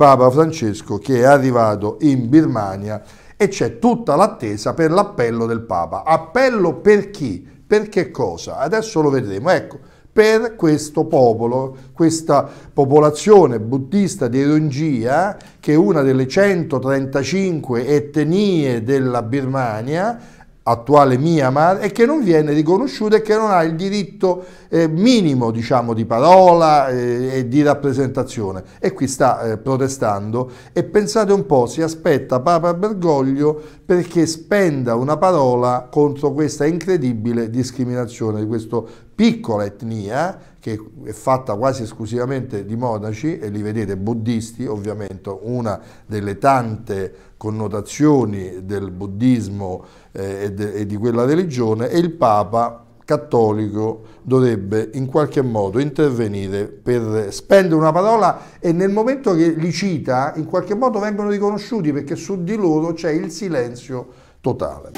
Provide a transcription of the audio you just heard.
Papa Francesco che è arrivato in Birmania e c'è tutta l'attesa per l'appello del Papa. Appello per chi? Per che cosa? Adesso lo vedremo. Ecco, per questo popolo, questa popolazione buddista di Rongia, che è una delle 135 etnie della Birmania, attuale Myanmar e che non viene riconosciuta e che non ha il diritto eh, minimo diciamo, di parola eh, e di rappresentazione. E qui sta eh, protestando e pensate un po', si aspetta Papa Bergoglio perché spenda una parola contro questa incredibile discriminazione di questa piccola etnia che è fatta quasi esclusivamente di monaci e li vedete buddisti, ovviamente una delle tante connotazioni del buddismo eh, e, de, e di quella religione, e il Papa cattolico dovrebbe in qualche modo intervenire per spendere una parola e nel momento che li cita in qualche modo vengono riconosciuti perché su di loro c'è il silenzio totale.